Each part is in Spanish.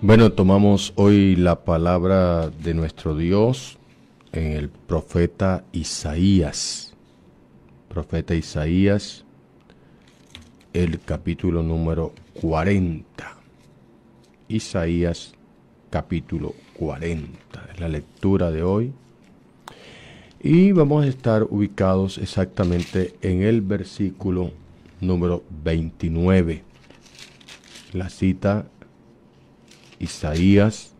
Bueno, tomamos hoy la palabra de nuestro Dios en el profeta Isaías. Profeta Isaías, el capítulo número 40. Isaías, capítulo 40. Es la lectura de hoy. Y vamos a estar ubicados exactamente en el versículo número 29. La cita Isaías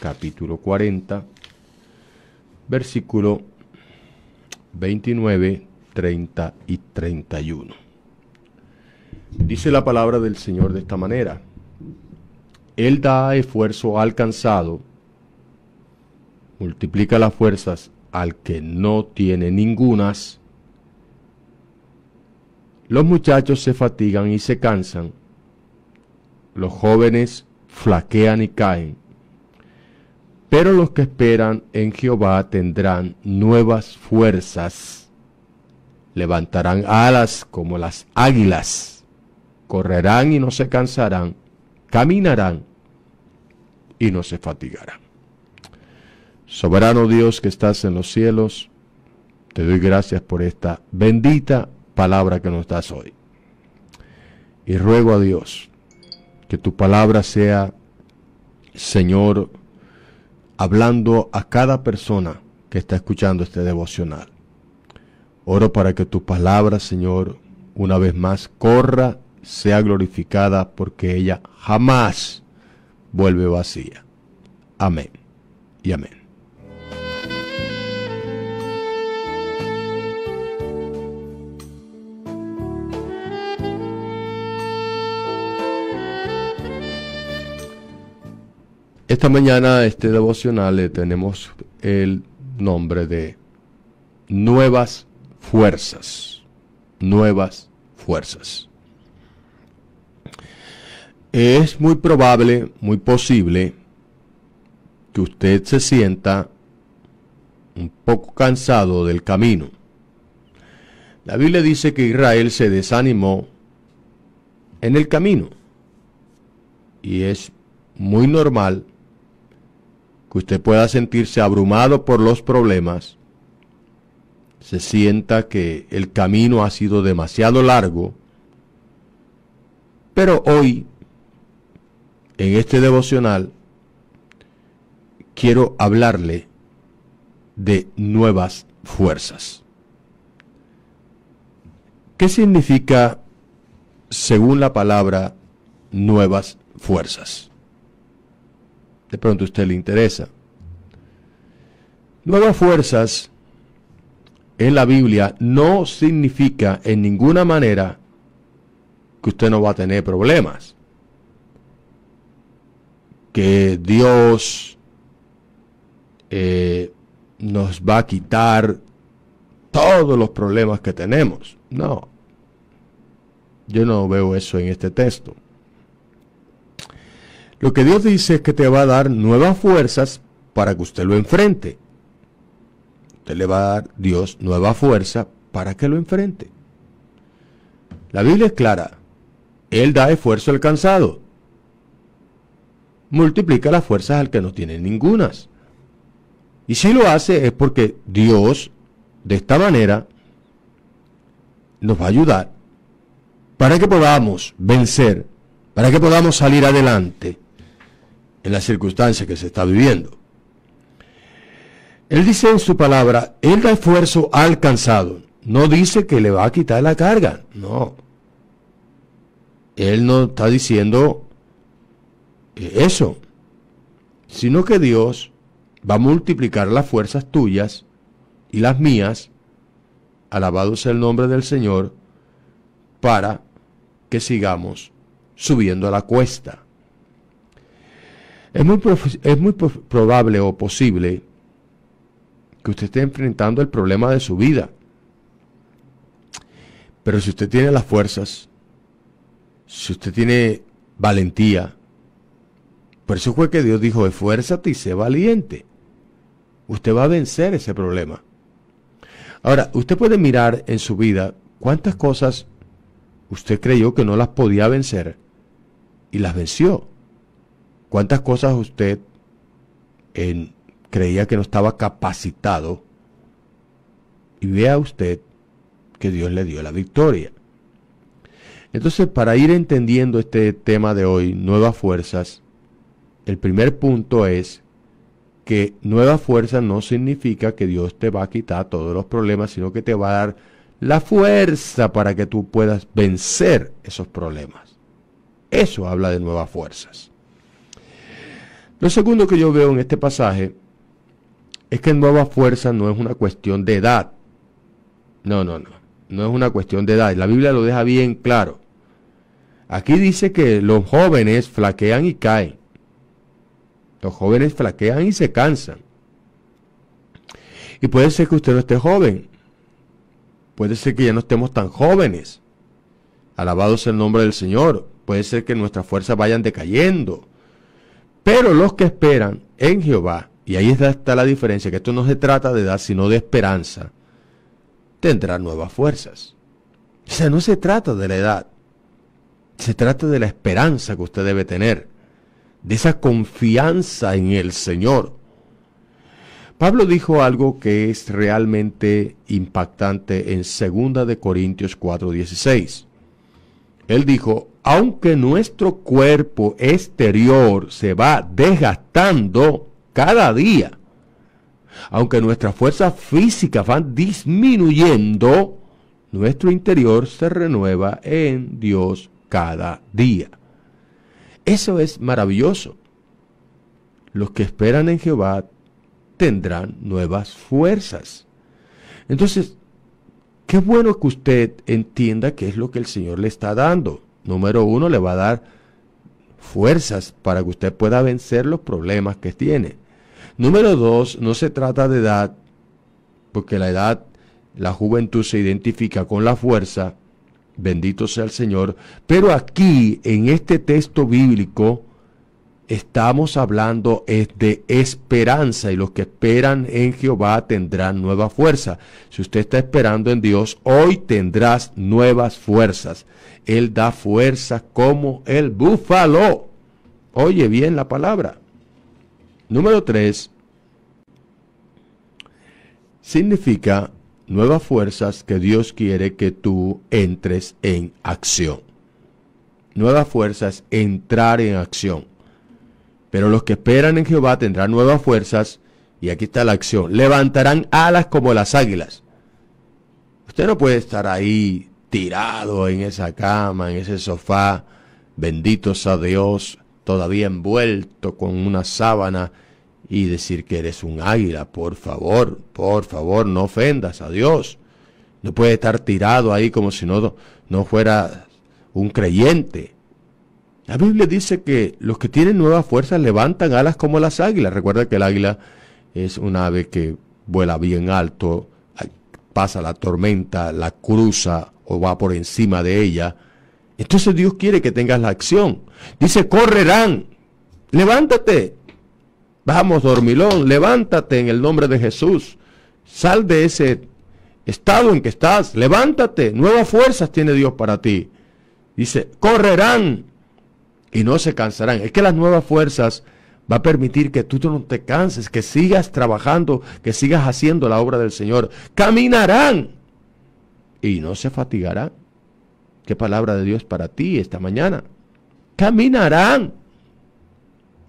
capítulo 40, versículo 29, 30 y 31. Dice la palabra del Señor de esta manera. Él da esfuerzo alcanzado multiplica las fuerzas al que no tiene ningunas. Los muchachos se fatigan y se cansan. Los jóvenes flaquean y caen. Pero los que esperan en Jehová tendrán nuevas fuerzas, levantarán alas como las águilas, correrán y no se cansarán, caminarán y no se fatigarán. Soberano Dios que estás en los cielos, te doy gracias por esta bendita palabra que nos das hoy. Y ruego a Dios que tu palabra sea, Señor, hablando a cada persona que está escuchando este devocional. Oro para que tu palabra, Señor, una vez más, corra, sea glorificada, porque ella jamás vuelve vacía. Amén y amén. Esta mañana, este devocional, le eh, tenemos el nombre de Nuevas Fuerzas. Nuevas Fuerzas. Es muy probable, muy posible, que usted se sienta un poco cansado del camino. La Biblia dice que Israel se desanimó en el camino. Y es muy normal usted pueda sentirse abrumado por los problemas, se sienta que el camino ha sido demasiado largo, pero hoy, en este devocional, quiero hablarle de nuevas fuerzas. ¿Qué significa, según la palabra, nuevas fuerzas? de pronto a usted le interesa. Nuevas fuerzas en la Biblia no significa en ninguna manera que usted no va a tener problemas. Que Dios eh, nos va a quitar todos los problemas que tenemos. No. Yo no veo eso en este texto. Lo que Dios dice es que te va a dar nuevas fuerzas para que usted lo enfrente. Usted le va a dar Dios nueva fuerza para que lo enfrente. La Biblia es clara. Él da esfuerzo al cansado. Multiplica las fuerzas al que no tiene ningunas. Y si lo hace es porque Dios, de esta manera, nos va a ayudar para que podamos vencer, para que podamos salir adelante en las circunstancias que se está viviendo. Él dice en su palabra, el refuerzo alcanzado no dice que le va a quitar la carga, no. Él no está diciendo eso, sino que Dios va a multiplicar las fuerzas tuyas y las mías, alabado sea el nombre del Señor, para que sigamos subiendo a la cuesta. Es muy, es muy probable o posible que usted esté enfrentando el problema de su vida. Pero si usted tiene las fuerzas, si usted tiene valentía, por eso fue que Dios dijo, esfuérzate y sé valiente. Usted va a vencer ese problema. Ahora, usted puede mirar en su vida cuántas cosas usted creyó que no las podía vencer y las venció. ¿Cuántas cosas usted creía que no estaba capacitado? Y vea usted que Dios le dio la victoria. Entonces, para ir entendiendo este tema de hoy, nuevas fuerzas, el primer punto es que nueva fuerza no significa que Dios te va a quitar todos los problemas, sino que te va a dar la fuerza para que tú puedas vencer esos problemas. Eso habla de nuevas fuerzas. Lo segundo que yo veo en este pasaje es que nueva fuerza no es una cuestión de edad. No, no, no. No es una cuestión de edad. La Biblia lo deja bien claro. Aquí dice que los jóvenes flaquean y caen. Los jóvenes flaquean y se cansan. Y puede ser que usted no esté joven. Puede ser que ya no estemos tan jóvenes. Alabado sea el nombre del Señor. Puede ser que nuestras fuerzas vayan decayendo. Pero los que esperan en Jehová, y ahí está, la diferencia, que esto no se trata de edad, sino de esperanza, tendrán nuevas fuerzas. O sea, no se trata de la edad, se trata de la esperanza que usted debe tener, de esa confianza en el Señor. Pablo dijo algo que es realmente impactante en 2 de Corintios 4:16. Él dijo, aunque nuestro cuerpo exterior se va desgastando cada día, aunque nuestras fuerzas físicas van disminuyendo, nuestro interior se renueva en Dios cada día. Eso es maravilloso. Los que esperan en Jehová tendrán nuevas fuerzas. Entonces, qué bueno que usted entienda qué es lo que el Señor le está dando número uno, le va a dar fuerzas para que usted pueda vencer los problemas que tiene. Número dos, no se trata de edad, porque la edad, la juventud se identifica con la fuerza, bendito sea el Señor, pero aquí, en este texto bíblico, estamos hablando es de esperanza y los que esperan en Jehová tendrán nueva fuerza. Si usted está esperando en Dios, hoy tendrás nuevas fuerzas. Él da fuerza como el búfalo. Oye bien la palabra. Número 3. Significa nuevas fuerzas que Dios quiere que tú entres en acción. Nuevas fuerzas, entrar en acción pero los que esperan en Jehová tendrán nuevas fuerzas, y aquí está la acción, levantarán alas como las águilas. Usted no puede estar ahí tirado en esa cama, en ese sofá, bendito a Dios, todavía envuelto con una sábana y decir que eres un águila. Por favor, por favor, no ofendas a Dios. No puede estar tirado ahí como si no, no fuera un creyente. La Biblia dice que los que tienen nuevas fuerzas levantan alas como las águilas. Recuerda que el águila es un ave que vuela bien alto, pasa la tormenta, la cruza o va por encima de ella. Entonces Dios quiere que tengas la acción. Dice, correrán, levántate. Vamos, dormilón, levántate en el nombre de Jesús. Sal de ese estado en que estás, levántate. Nuevas fuerzas tiene Dios para ti. Dice, correrán, y no se cansarán. Es que las nuevas fuerzas va a permitir que tú no te canses, que sigas trabajando, que sigas haciendo la obra del Señor. Caminarán y no se fatigarán. Qué palabra de Dios para ti esta mañana. Caminarán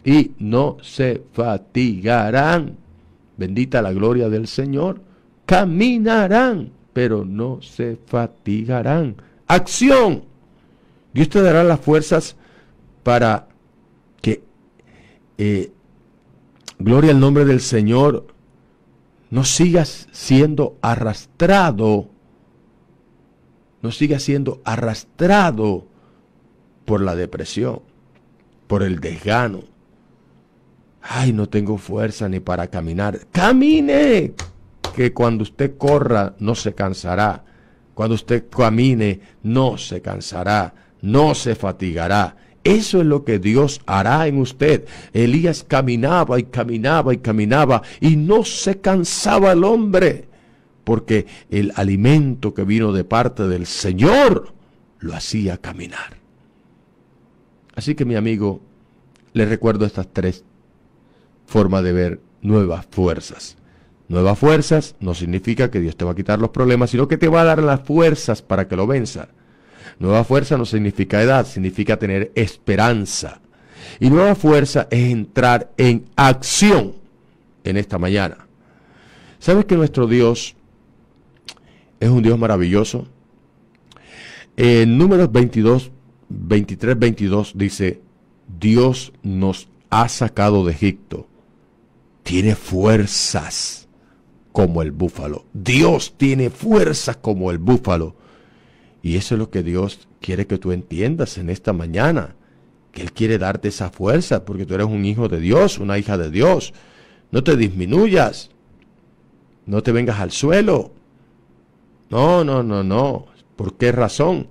y no se fatigarán. Bendita la gloria del Señor. Caminarán, pero no se fatigarán. Acción. Dios te dará las fuerzas para que, eh, gloria al nombre del Señor, no sigas siendo arrastrado, no sigas siendo arrastrado por la depresión, por el desgano. Ay, no tengo fuerza ni para caminar. Camine, que cuando usted corra no se cansará. Cuando usted camine no se cansará, no se fatigará. Eso es lo que Dios hará en usted. Elías caminaba y caminaba y caminaba y no se cansaba el hombre, porque el alimento que vino de parte del Señor lo hacía caminar. Así que mi amigo, le recuerdo estas tres formas de ver nuevas fuerzas. Nuevas fuerzas no significa que Dios te va a quitar los problemas, sino que te va a dar las fuerzas para que lo venza. Nueva fuerza no significa edad, significa tener esperanza. Y nueva fuerza es entrar en acción en esta mañana. ¿Sabes que nuestro Dios es un Dios maravilloso? En eh, números 22, 23, 22 dice, Dios nos ha sacado de Egipto. Tiene fuerzas como el búfalo. Dios tiene fuerzas como el búfalo. Y eso es lo que Dios quiere que tú entiendas en esta mañana, que Él quiere darte esa fuerza, porque tú eres un hijo de Dios, una hija de Dios. No te disminuyas, no te vengas al suelo. No, no, no, no. ¿Por qué razón?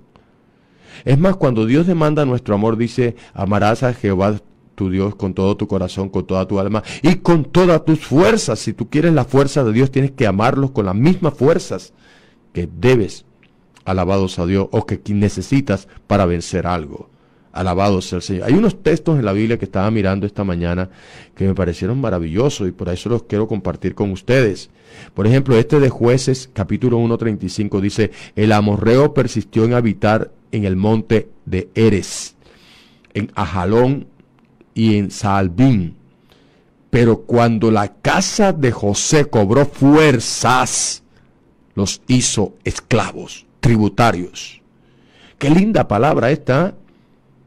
Es más, cuando Dios demanda nuestro amor, dice, amarás a Jehová tu Dios con todo tu corazón, con toda tu alma y con todas tus fuerzas. Si tú quieres la fuerza de Dios, tienes que amarlos con las mismas fuerzas que debes alabados a Dios, o que necesitas para vencer algo. Alabados sea el Señor. Hay unos textos en la Biblia que estaba mirando esta mañana que me parecieron maravillosos y por eso los quiero compartir con ustedes. Por ejemplo, este de Jueces, capítulo 1.35, dice, el amorreo persistió en habitar en el monte de Eres, en Ajalón y en Salbín. Pero cuando la casa de José cobró fuerzas, los hizo esclavos tributarios. Qué linda palabra esta. ¿eh?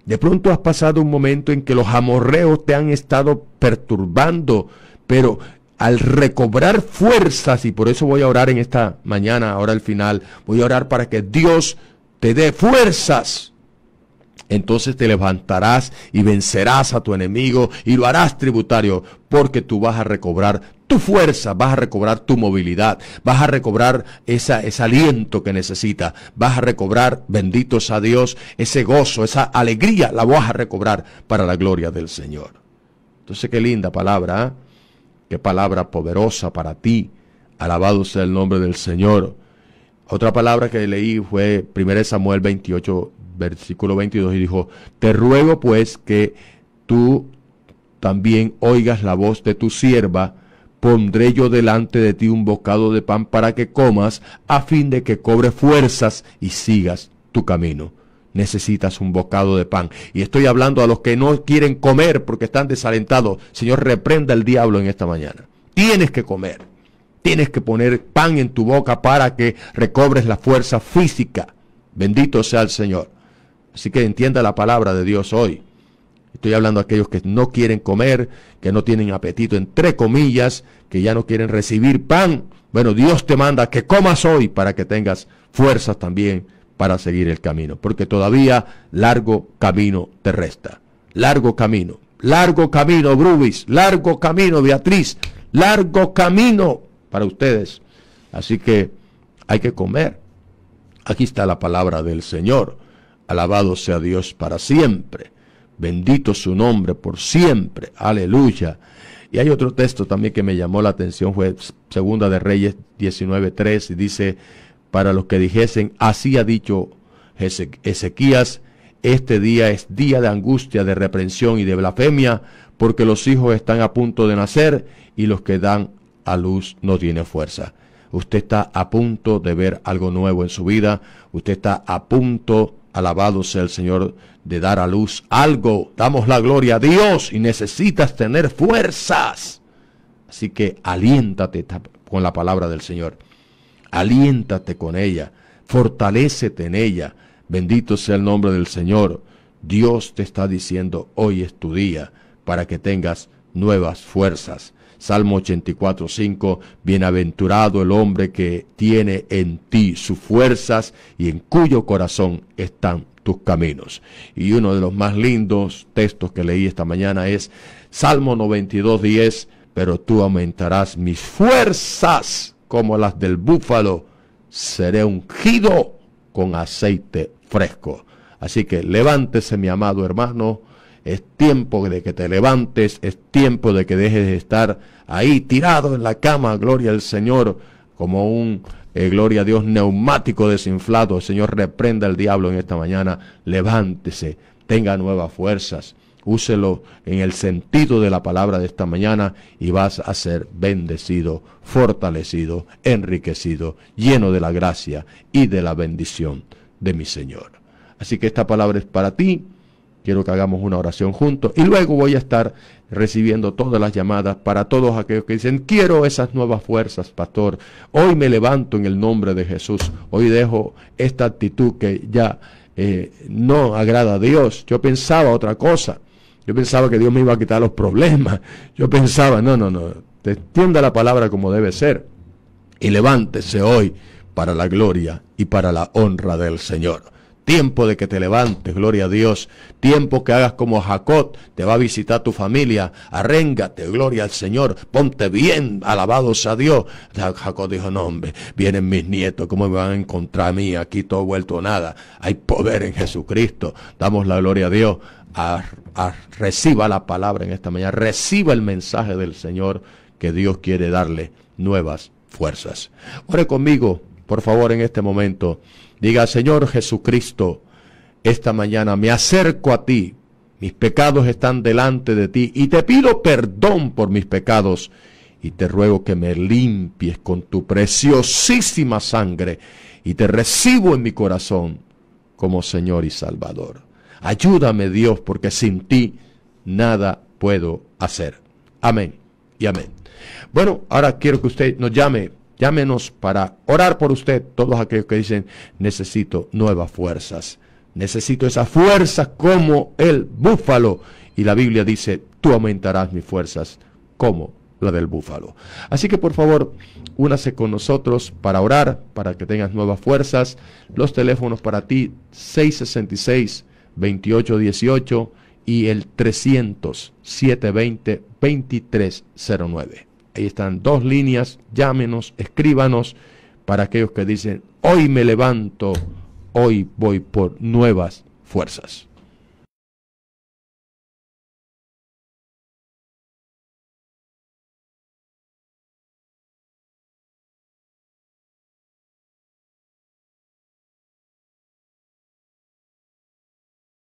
De pronto has pasado un momento en que los amorreos te han estado perturbando, pero al recobrar fuerzas, y por eso voy a orar en esta mañana, ahora al final, voy a orar para que Dios te dé fuerzas entonces te levantarás y vencerás a tu enemigo y lo harás tributario, porque tú vas a recobrar tu fuerza, vas a recobrar tu movilidad, vas a recobrar esa, ese aliento que necesitas, vas a recobrar, bendito sea Dios, ese gozo, esa alegría, la vas a recobrar para la gloria del Señor. Entonces, qué linda palabra, ¿eh? qué palabra poderosa para ti. Alabado sea el nombre del Señor. Otra palabra que leí fue 1 Samuel 28, versículo 22, y dijo, te ruego pues que tú también oigas la voz de tu sierva, pondré yo delante de ti un bocado de pan para que comas, a fin de que cobre fuerzas y sigas tu camino. Necesitas un bocado de pan. Y estoy hablando a los que no quieren comer porque están desalentados. Señor, reprenda al diablo en esta mañana. Tienes que comer. Tienes que poner pan en tu boca para que recobres la fuerza física. Bendito sea el Señor. Así que entienda la palabra de Dios hoy. Estoy hablando a aquellos que no quieren comer, que no tienen apetito, entre comillas, que ya no quieren recibir pan. Bueno, Dios te manda que comas hoy para que tengas fuerzas también para seguir el camino, porque todavía largo camino te resta. Largo camino, largo camino, Brubis, largo camino, Beatriz, largo camino para ustedes. Así que hay que comer. Aquí está la palabra del Señor. Alabado sea Dios para siempre. Bendito su nombre por siempre. Aleluya. Y hay otro texto también que me llamó la atención, fue Segunda de Reyes 19.3, y dice, para los que dijesen, así ha dicho Ezequías, este día es día de angustia, de reprensión y de blasfemia, porque los hijos están a punto de nacer y los que dan a luz no tienen fuerza. Usted está a punto de ver algo nuevo en su vida, usted está a punto Alabado sea el Señor de dar a luz algo. Damos la gloria a Dios y necesitas tener fuerzas. Así que aliéntate con la palabra del Señor. Aliéntate con ella. Fortalécete en ella. Bendito sea el nombre del Señor. Dios te está diciendo, hoy es tu día para que tengas nuevas fuerzas. Salmo 5, bienaventurado el hombre que tiene en ti sus fuerzas y en cuyo corazón están tus caminos. Y uno de los más lindos textos que leí esta mañana es Salmo 10, pero tú aumentarás mis fuerzas como las del búfalo, seré ungido con aceite fresco. Así que levántese mi amado hermano, es tiempo de que te levantes, es tiempo de que dejes de estar ahí tirado en la cama, gloria al Señor, como un, eh, gloria a Dios, neumático desinflado. El Señor reprenda al diablo en esta mañana, levántese, tenga nuevas fuerzas, úselo en el sentido de la palabra de esta mañana y vas a ser bendecido, fortalecido, enriquecido, lleno de la gracia y de la bendición de mi Señor. Así que esta palabra es para ti quiero que hagamos una oración juntos y luego voy a estar recibiendo todas las llamadas para todos aquellos que dicen, quiero esas nuevas fuerzas, pastor, hoy me levanto en el nombre de Jesús, hoy dejo esta actitud que ya eh, no agrada a Dios, yo pensaba otra cosa, yo pensaba que Dios me iba a quitar los problemas, yo pensaba, no, no, no, te la palabra como debe ser y levántese hoy para la gloria y para la honra del Señor. Tiempo de que te levantes, gloria a Dios. Tiempo que hagas como Jacob, te va a visitar tu familia. Arréngate, gloria al Señor. Ponte bien, alabados a Dios. Jacob dijo, no hombre, vienen mis nietos, ¿cómo me van a encontrar a mí aquí todo vuelto a nada? Hay poder en Jesucristo. Damos la gloria a Dios. reciba la palabra en esta mañana, reciba el mensaje del Señor que Dios quiere darle nuevas fuerzas. Ore conmigo, por favor, en este momento. Diga, Señor Jesucristo, esta mañana me acerco a ti, mis pecados están delante de ti y te pido perdón por mis pecados y te ruego que me limpies con tu preciosísima sangre y te recibo en mi corazón como Señor y Salvador. Ayúdame Dios porque sin ti nada puedo hacer. Amén y amén. Bueno, ahora quiero que usted nos llame Llámenos para orar por usted, todos aquellos que dicen, necesito nuevas fuerzas. Necesito esas fuerzas como el búfalo. Y la Biblia dice, tú aumentarás mis fuerzas como la del búfalo. Así que por favor, únase con nosotros para orar, para que tengas nuevas fuerzas. Los teléfonos para ti, 666-2818 y el 300-720-2309. Ahí están dos líneas, llámenos, escríbanos para aquellos que dicen, hoy me levanto, hoy voy por nuevas fuerzas.